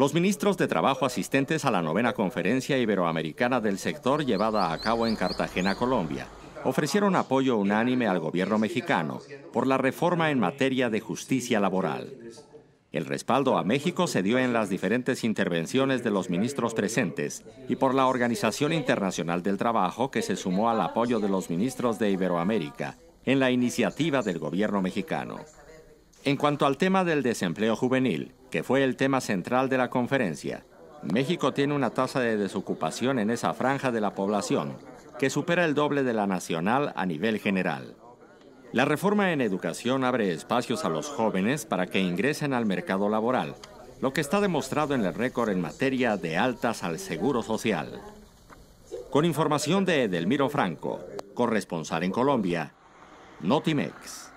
Los ministros de Trabajo asistentes a la novena conferencia iberoamericana del sector llevada a cabo en Cartagena, Colombia, ofrecieron apoyo unánime al gobierno mexicano por la reforma en materia de justicia laboral. El respaldo a México se dio en las diferentes intervenciones de los ministros presentes y por la Organización Internacional del Trabajo que se sumó al apoyo de los ministros de Iberoamérica en la iniciativa del gobierno mexicano. En cuanto al tema del desempleo juvenil, que fue el tema central de la conferencia, México tiene una tasa de desocupación en esa franja de la población que supera el doble de la nacional a nivel general. La reforma en educación abre espacios a los jóvenes para que ingresen al mercado laboral, lo que está demostrado en el récord en materia de altas al Seguro Social. Con información de Edelmiro Franco, corresponsal en Colombia, Notimex.